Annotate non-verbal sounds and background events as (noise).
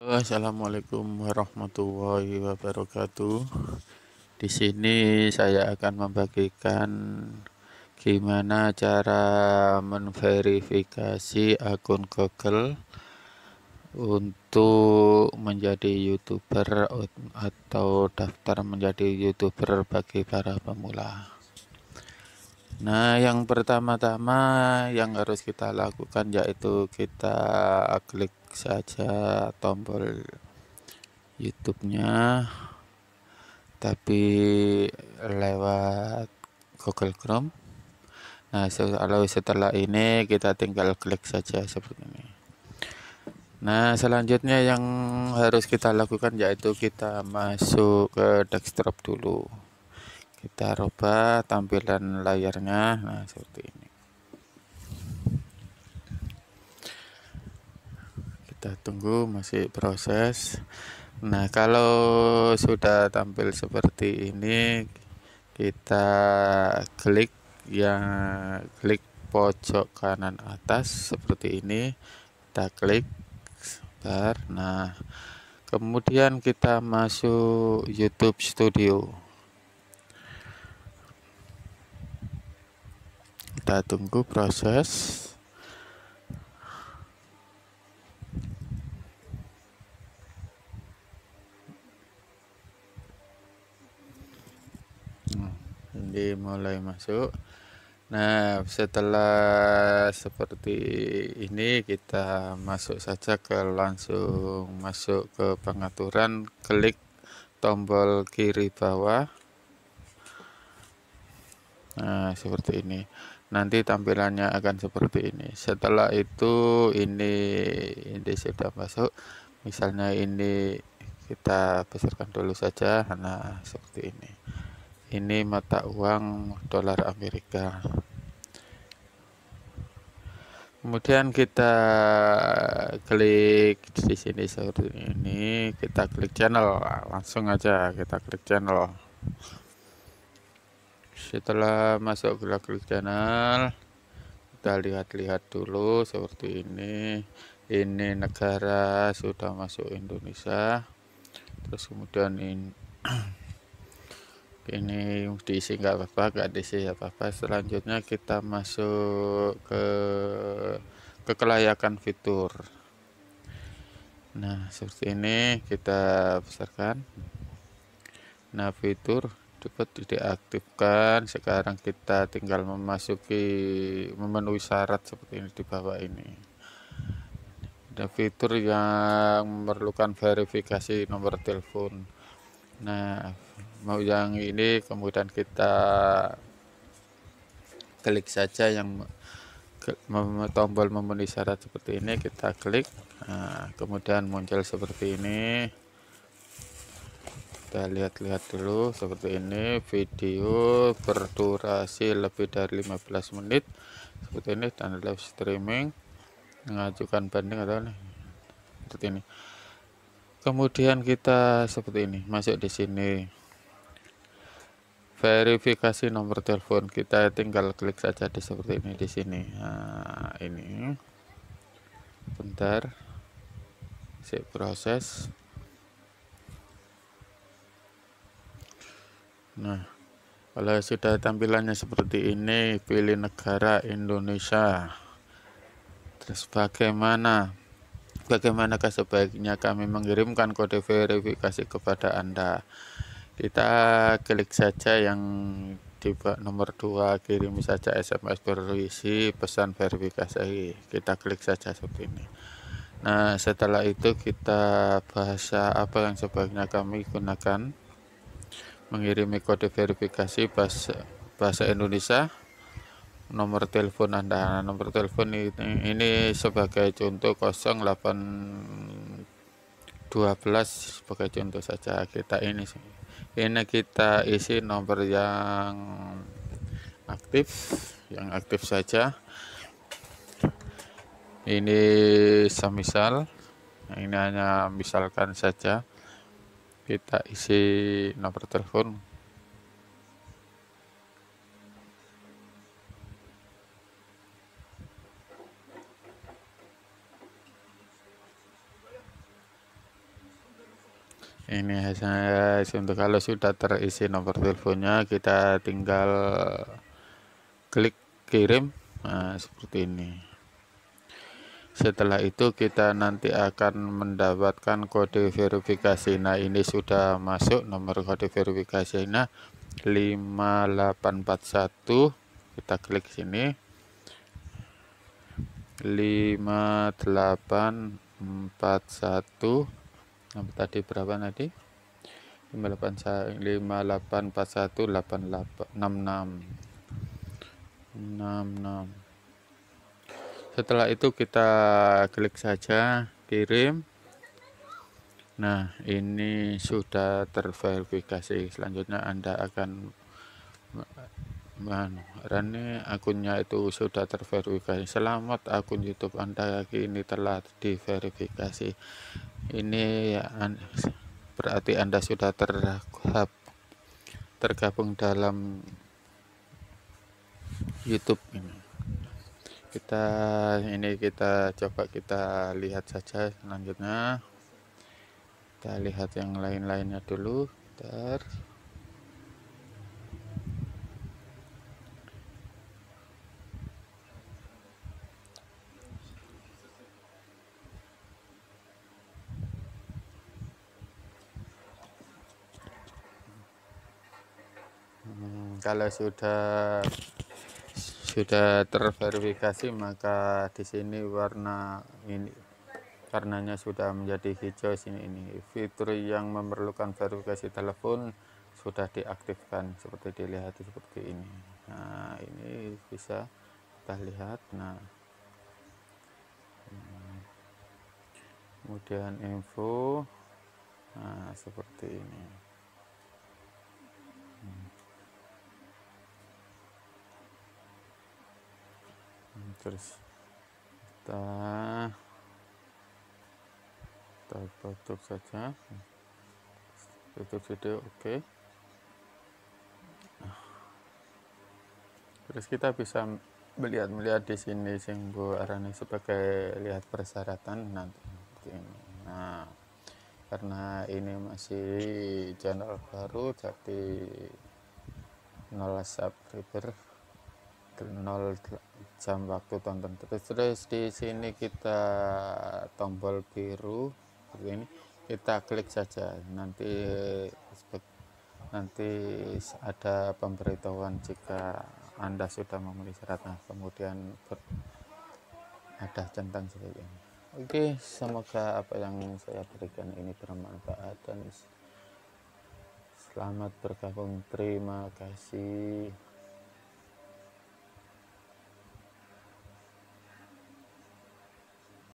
Assalamualaikum warahmatullahi wabarakatuh. Di sini saya akan membagikan gimana cara menverifikasi akun Google untuk menjadi YouTuber atau daftar menjadi YouTuber bagi para pemula. Nah, yang pertama-tama yang harus kita lakukan yaitu kita klik saja tombol YouTube-nya tapi lewat Google Chrome. Nah, kalau setelah ini kita tinggal klik saja seperti ini. Nah, selanjutnya yang harus kita lakukan yaitu kita masuk ke desktop dulu. Kita rubah tampilan layarnya. Nah, seperti ini. kita tunggu masih proses nah kalau sudah tampil seperti ini kita klik yang klik pojok kanan atas seperti ini kita klik sebentar nah kemudian kita masuk YouTube Studio kita tunggu proses dimulai masuk nah setelah seperti ini kita masuk saja ke langsung masuk ke pengaturan klik tombol kiri bawah nah seperti ini nanti tampilannya akan seperti ini setelah itu ini ini sudah masuk misalnya ini kita besarkan dulu saja nah seperti ini ini mata uang dolar Amerika kemudian kita klik di sini seperti ini kita klik channel langsung aja kita klik channel setelah masuk kita klik channel kita lihat-lihat dulu seperti ini ini negara sudah masuk Indonesia terus kemudian ini (clears throat) ini diisi nggak apa-apa nggak diisi apa-apa selanjutnya kita masuk ke ke kelayakan fitur nah seperti ini kita besarkan nah fitur dapat diaktifkan sekarang kita tinggal memasuki memenuhi syarat seperti ini di bawah ini ada fitur yang memerlukan verifikasi nomor telepon nah mau yang ini kemudian kita klik saja yang tombol memenuhi syarat seperti ini kita klik nah, kemudian muncul seperti ini kita lihat-lihat dulu seperti ini video berdurasi lebih dari 15 menit seperti ini dan live streaming mengajukan banding atau nih seperti ini kemudian kita seperti ini masuk di sini verifikasi nomor telepon kita tinggal klik saja di seperti ini di sini nah, ini bentar si proses nah kalau sudah tampilannya seperti ini pilih negara Indonesia terus bagaimana bagaimanakah sebaiknya kami mengirimkan kode verifikasi kepada anda kita klik saja yang tiba nomor 2 kirim saja SMS berisi pesan verifikasi kita klik saja seperti ini nah setelah itu kita bahasa apa yang sebaiknya kami gunakan mengirimi kode verifikasi bahasa, bahasa Indonesia nomor telepon Anda nah, nomor telepon ini, ini sebagai contoh 08 12 sebagai contoh saja kita ini sih ini kita isi nomor yang aktif yang aktif saja ini semisal ini hanya misalkan saja kita isi nomor telepon ini hasilnya untuk kalau sudah terisi nomor teleponnya kita tinggal klik kirim nah, seperti ini setelah itu kita nanti akan mendapatkan kode verifikasi nah ini sudah masuk nomor kode verifikasi nah 5841 kita klik sini 5841 Sampai nah, tadi berapa nanti 584188 66 66 setelah itu kita klik saja kirim nah ini sudah terverifikasi selanjutnya anda akan anu, Rani akunnya itu sudah terverifikasi selamat akun youtube anda kini telah diverifikasi ini ya berarti Anda sudah ter, tergabung dalam YouTube ini. Kita ini kita coba kita lihat saja selanjutnya. Kita lihat yang lain-lainnya dulu. terus kalau sudah sudah terverifikasi maka di sini warna ini karenanya sudah menjadi hijau sini ini fitur yang memerlukan verifikasi telepon sudah diaktifkan seperti dilihat seperti ini nah ini bisa kita lihat nah kemudian info nah seperti ini terus kita kita tutup saja tutup video oke okay. terus kita bisa melihat melihat di sini sing arane sebagai lihat persyaratan nanti nah karena ini masih channel baru jadi nol subscriber 0 jam waktu tonton terus terus di sini kita tombol biru seperti ini kita klik saja nanti nanti ada pemberitahuan jika anda sudah memenuhi syarat nah kemudian ada centang seperti ini oke semoga apa yang saya berikan ini bermanfaat dan selamat bergabung terima kasih